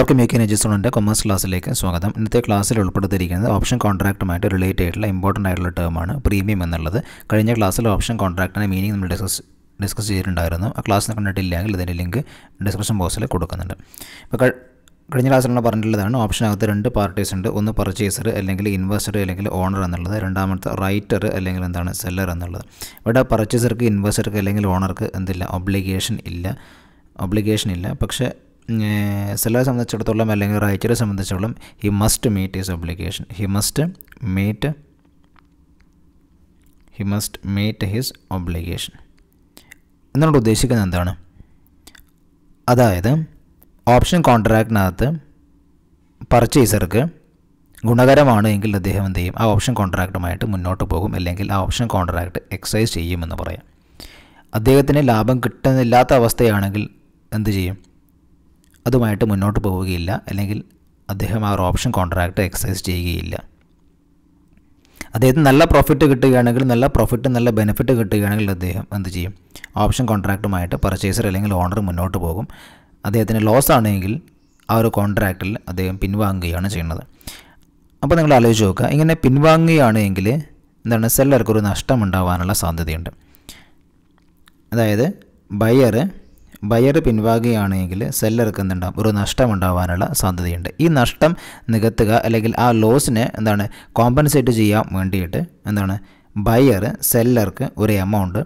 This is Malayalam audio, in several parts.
ഓക്കെ മേക്ക് എനർജിസോണിൻ്റെ കൊമേഴ്സ് ക്ലാസ്സിലേക്ക് സ്വാഗതം ഇന്നത്തെ ക്ലാസ്സിൽ ഉൾപ്പെടുത്തിയിരിക്കുന്നത് ഓപ്ഷൻ കോൺട്രാക്റ്റുമായിട്ട് റിലേറ്റ് ആയിട്ടുള്ള ഇമ്പോർട്ടൻ്റ് ആയിട്ടുള്ള ടേമാണ് പ്രീമിയം എന്നുള്ളത് കഴിഞ്ഞ ക്ലാസ്സിൽ ഓപ്ഷൻ കോൺട്രാക്റ്റിൻ്റെ മീനിങ് നമ്മൾ ഡിസ്കസ് ഡിസ്കസ് ചെയ്തിട്ടുണ്ടായിരുന്നു ആ ക്ലാസ് കണ്ടിട്ടില്ലെങ്കിൽ ഇതിൻ്റെ ലിങ്ക് ഡിസ്ക്രിപ്ഷൻ ബോക്സിൽ കൊടുക്കുന്നുണ്ട് ഇപ്പോൾ കഴിഞ്ഞ ക്ലാസ്സിൽ നമ്മൾ പറഞ്ഞിട്ടുള്ളതാണ് ഓപ്ഷനകത്ത് രണ്ട് പാർട്ടീസ് ഉണ്ട് ഒന്ന് പർച്ചേസർ അല്ലെങ്കിൽ ഇൻവെസ്റ്റർ അല്ലെങ്കിൽ ഓണർ എന്നുള്ളത് രണ്ടാമത്തെ റൈറ്റർ അല്ലെങ്കിൽ എന്താണ് സെല്ലർ എന്നുള്ളത് ഇവിടെ പർച്ചേസർക്ക് ഇൻവെസ്റ്റർക്ക് അല്ലെങ്കിൽ ഓണർക്ക് എന്തില്ല ഒബ്ലിഗേഷൻ ഇല്ല ഒബ്ലിഗേഷൻ ഇല്ല പക്ഷേ സെല്ലറെ സംബന്ധിച്ചിടത്തോളം അല്ലെങ്കിൽ റൈറ്ററെ സംബന്ധിച്ചിടത്തോളം he must meet is obligation he must meet he must meet his obligation എന്നോട് ഉദ്ദേശിക്കുന്നത് എന്താണ് അതായത് ഓപ്ഷൻ കോൺട്രാക്റ്റിനകത്ത് പർച്ചേസർക്ക് ഗുണകരമാണ് എങ്കിൽ അദ്ദേഹം എന്ത് ചെയ്യും ആ ഓപ്ഷൻ കോൺട്രാക്റ്റുമായിട്ട് മുന്നോട്ട് പോകും അല്ലെങ്കിൽ ആ ഓപ്ഷൻ കോൺട്രാക്ട് എക്സൈസ് ചെയ്യുമെന്ന് പറയാം അദ്ദേഹത്തിന് ലാഭം കിട്ടുന്നില്ലാത്ത അവസ്ഥയാണെങ്കിൽ എന്ത് ചെയ്യും അതുമായിട്ട് മുന്നോട്ട് പോവുകയില്ല അല്ലെങ്കിൽ അദ്ദേഹം ആ ഒരു ഓപ്ഷൻ കോൺട്രാക്റ്റ് എക്സസൈസ് ചെയ്യുകയില്ല അദ്ദേഹത്തിന് നല്ല പ്രോഫിറ്റ് കിട്ടുകയാണെങ്കിൽ നല്ല പ്രോഫിറ്റ് നല്ല ബെനിഫിറ്റ് കിട്ടുകയാണെങ്കിൽ അദ്ദേഹം എന്ത് ചെയ്യും ഓപ്ഷൻ കോൺട്രാക്റ്റുമായിട്ട് പർച്ചേസർ അല്ലെങ്കിൽ ഓണർ മുന്നോട്ട് പോകും അദ്ദേഹത്തിന് ലോസ് ആണെങ്കിൽ ആ ഒരു കോൺട്രാക്റ്റിൽ അദ്ദേഹം പിൻവാങ്ങുകയാണ് ചെയ്യുന്നത് അപ്പോൾ നിങ്ങൾ ആലോചിച്ച് നോക്കുക ഇങ്ങനെ പിൻവാങ്ങുകയാണെങ്കിൽ എന്താണ് സെല്ലർക്ക് ഒരു നഷ്ടം ഉണ്ടാവാനുള്ള സാധ്യതയുണ്ട് അതായത് ബയർ ബയർ പിൻവാകുകയാണെങ്കിൽ സെല്ലർക്ക് എന്തുണ്ടാവും ഒരു നഷ്ടം ഉണ്ടാവാനുള്ള സാധ്യതയുണ്ട് ഈ നഷ്ടം നികത്തുക അല്ലെങ്കിൽ ആ ലോസിനെ എന്താണ് കോമ്പൻസേറ്റ് ചെയ്യാൻ വേണ്ടിയിട്ട് എന്താണ് ബയർ സെല്ലർക്ക് ഒരു എമൗണ്ട്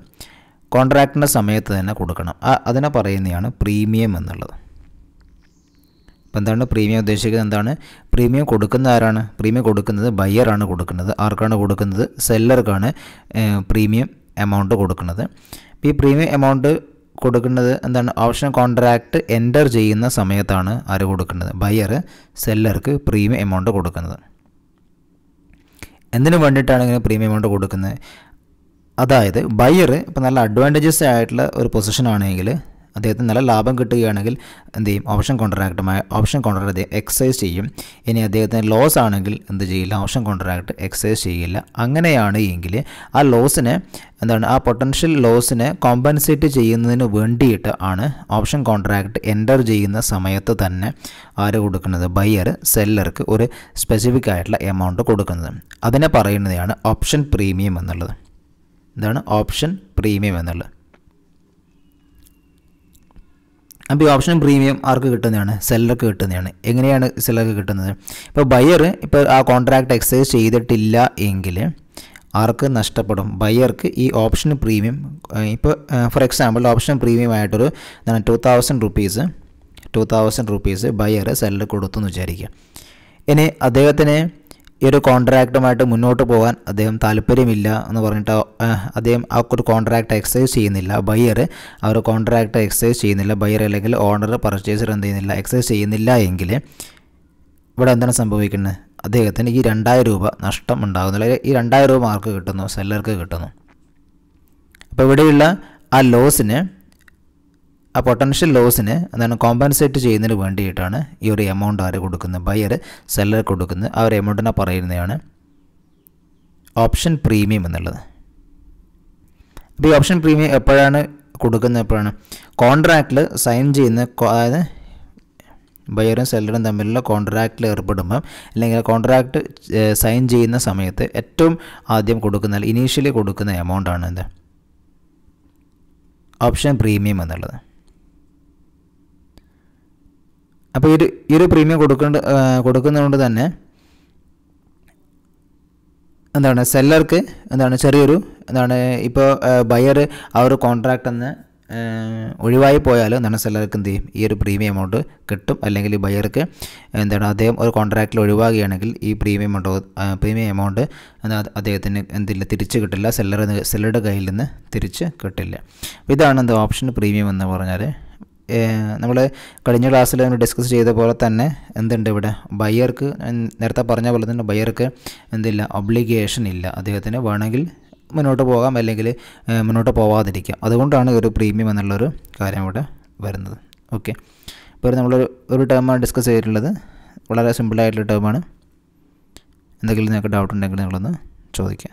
കോൺട്രാക്റ്റിൻ്റെ സമയത്ത് തന്നെ കൊടുക്കണം അതിനെ പറയുന്നതാണ് പ്രീമിയം എന്നുള്ളത് അപ്പോൾ എന്താണ് പ്രീമിയം ഉദ്ദേശിക്കുന്നത് എന്താണ് പ്രീമിയം കൊടുക്കുന്ന ആരാണ് പ്രീമിയം കൊടുക്കുന്നത് ബയ്യറാണ് കൊടുക്കുന്നത് ആർക്കാണ് കൊടുക്കുന്നത് സെല്ലർക്കാണ് പ്രീമിയം എമൗണ്ട് കൊടുക്കുന്നത് ഈ പ്രീമിയം എമൗണ്ട് കൊടുക്കുന്നത് എന്താണ് ഓപ്ഷൻ കോൺട്രാക്റ്റ് എൻ്റർ ചെയ്യുന്ന സമയത്താണ് ആര് കൊടുക്കുന്നത് ബയർ സെല്ലർക്ക് പ്രീമിയം എമൗണ്ട് കൊടുക്കുന്നത് എന്തിനു വേണ്ടിയിട്ടാണ് ഇങ്ങനെ പ്രീമിയം എമൗണ്ട് കൊടുക്കുന്നത് അതായത് ബയർ ഇപ്പോൾ നല്ല അഡ്വാൻറ്റേജസ് ആയിട്ടുള്ള ഒരു പൊസിഷൻ ആണെങ്കിൽ അദ്ദേഹത്തിന് നല്ല ലാഭം കിട്ടുകയാണെങ്കിൽ എന്ത് ചെയ്യും ഓപ്ഷൻ കോൺട്രാക്ട് ഓപ്ഷൻ കോൺട്രാക്ട് അദ്ദേഹം എക്സൈസ് ചെയ്യും ഇനി അദ്ദേഹത്തിന് ലോസ് ആണെങ്കിൽ എന്ത് ചെയ്യില്ല ഓപ്ഷൻ കോൺട്രാക്ട് എക്സൈസ് ചെയ്യില്ല അങ്ങനെയാണ് എങ്കിൽ ആ ലോസിനെ എന്താണ് ആ പൊട്ടൻഷ്യൽ ലോസിനെ കോമ്പൻസേറ്റ് ചെയ്യുന്നതിന് വേണ്ടിയിട്ട് ആണ് ഓപ്ഷൻ കോൺട്രാക്ട് എൻ്റർ ചെയ്യുന്ന സമയത്ത് തന്നെ ആര് കൊടുക്കുന്നത് ബയ്യർ സെല്ലർക്ക് ഒരു സ്പെസിഫിക് ആയിട്ടുള്ള എമൗണ്ട് കൊടുക്കുന്നത് അതിനെ പറയുന്നതാണ് ഓപ്ഷൻ പ്രീമിയം എന്നുള്ളത് എന്താണ് ഓപ്ഷൻ പ്രീമിയം എന്നുള്ളത് അപ്പോൾ ഈ ഓപ്ഷൻ പ്രീമിയം ആർക്ക് കിട്ടുന്നതാണ് സെല്ലർക്ക് കിട്ടുന്നതാണ് എങ്ങനെയാണ് സെല്ലർക്ക് കിട്ടുന്നത് ഇപ്പോൾ ബയർ ഇപ്പോൾ ആ കോൺട്രാക്റ്റ് എക്സൈസ് ചെയ്തിട്ടില്ല എങ്കിൽ ആർക്ക് നഷ്ടപ്പെടും ബയർക്ക് ഈ ഓപ്ഷൻ പ്രീമിയം ഇപ്പോൾ ഫോർ എക്സാമ്പിൾ ഓപ്ഷൻ പ്രീമിയം ആയിട്ടൊരു എന്താണ് two thousand rupees two thousand rupees buyer seller കൊടുത്തു എന്ന് വിചാരിക്കുക ഇനി അദ്ദേഹത്തിന് ഈ ഒരു കോൺട്രാക്റ്റുമായിട്ട് മുന്നോട്ട് പോകാൻ അദ്ദേഹം താല്പര്യമില്ല എന്ന് പറഞ്ഞിട്ട് അദ്ദേഹം ആ ഒരു കോൺട്രാക്റ്റ് എക്സൈസ് ചെയ്യുന്നില്ല ബയർ ആ ഒരു കോൺട്രാക്റ്റ് എക്സൈസ് ചെയ്യുന്നില്ല ബയർ അല്ലെങ്കിൽ ഓണർ പർച്ചേസർ എന്ത് ചെയ്യുന്നില്ല എക്സൈസ് ചെയ്യുന്നില്ല എങ്കിൽ ഇവിടെ എന്താണ് സംഭവിക്കുന്നത് അദ്ദേഹത്തിന് ഈ രണ്ടായിരം രൂപ നഷ്ടം ഉണ്ടാകുന്നില്ല ഈ രണ്ടായിരം രൂപ മാർക്ക് കിട്ടുന്നു സെല്ലർക്ക് കിട്ടുന്നു അപ്പോൾ ഇവിടെയുള്ള ആ ലോസിന് ആ പൊട്ടൻഷ്യൽ ലോസിനെ എന്താണ് കോമ്പൻസേറ്റ് ചെയ്യുന്നതിന് വേണ്ടിയിട്ടാണ് ഈ ഒരു എമൗണ്ട് ആര് കൊടുക്കുന്നത് ബയർ സെല്ലർ കൊടുക്കുന്നത് ആ ഒരു എമൗണ്ടിനെ പറയുന്നതാണ് ഓപ്ഷൻ പ്രീമിയം എന്നുള്ളത് അപ്പോൾ ഈ ഓപ്ഷൻ പ്രീമിയം എപ്പോഴാണ് കൊടുക്കുന്നത് എപ്പോഴാണ് കോൺട്രാക്റ്റിൽ സൈൻ ചെയ്യുന്ന അതായത് ബയറും സെല്ലറും തമ്മിലുള്ള കോൺട്രാക്റ്റിൽ ഏർപ്പെടുമ്പം അല്ലെങ്കിൽ കോൺട്രാക്റ്റ് സൈൻ ചെയ്യുന്ന സമയത്ത് ഏറ്റവും ആദ്യം കൊടുക്കുന്ന ഇനീഷ്യലി കൊടുക്കുന്ന എമൗണ്ടാണ് എന്ത് ഓപ്ഷൻ പ്രീമിയം എന്നുള്ളത് അപ്പോൾ ഈ ഒരു ഈ ഒരു പ്രീമിയം കൊടുക്കേണ്ട കൊടുക്കുന്നതുകൊണ്ട് തന്നെ എന്താണ് സെല്ലർക്ക് എന്താണ് ചെറിയൊരു എന്താണ് ഇപ്പോൾ ബയർ ആ ഒരു കോൺട്രാക്റ്റ് എന്ന് ഒഴിവായി പോയാൽ എന്താണ് സെല്ലർക്ക് എന്ത് ചെയ്യും ഈ ഒരു പ്രീമിയം എമൗണ്ട് കിട്ടും അല്ലെങ്കിൽ ബയർക്ക് എന്താണ് അദ്ദേഹം ഒരു കോൺട്രാക്റ്റിൽ ഒഴിവാകുകയാണെങ്കിൽ ഈ പ്രീമിയം എമൗണ്ട് പ്രീമിയം എമൗണ്ട് അദ്ദേഹത്തിന് എന്തില്ല തിരിച്ച് കിട്ടില്ല സെല്ലർ സെല്ലറുടെ കയ്യിൽ നിന്ന് തിരിച്ച് കിട്ടില്ല ഇതാണ് എന്താ ഓപ്ഷൻ പ്രീമിയം എന്ന് പറഞ്ഞാൽ നമ്മൾ കഴിഞ്ഞ ക്ലാസ്സിൽ നമ്മൾ ഡിസ്കസ് ചെയ്ത പോലെ തന്നെ എന്തുണ്ട് ഇവിടെ ബയ്യർക്ക് നേരത്തെ പറഞ്ഞ പോലെ തന്നെ ബയ്യർക്ക് എന്തില്ല ഒബ്ലിഗേഷൻ ഇല്ല അദ്ദേഹത്തിന് വേണമെങ്കിൽ മുന്നോട്ട് പോകാം അല്ലെങ്കിൽ മുന്നോട്ട് പോവാതിരിക്കാം അതുകൊണ്ടാണ് ഒരു പ്രീമിയം എന്നുള്ളൊരു കാര്യം ഇവിടെ വരുന്നത് ഓക്കെ ഇപ്പോൾ നമ്മൾ ഒരു ടേമാണ് ഡിസ്കസ് ചെയ്തിട്ടുള്ളത് വളരെ സിമ്പിളായിട്ടുള്ള ടേമാണ് എന്തെങ്കിലും നിങ്ങൾക്ക് ഡൗട്ട് ഉണ്ടെങ്കിൽ നിങ്ങളൊന്ന് ചോദിക്കാം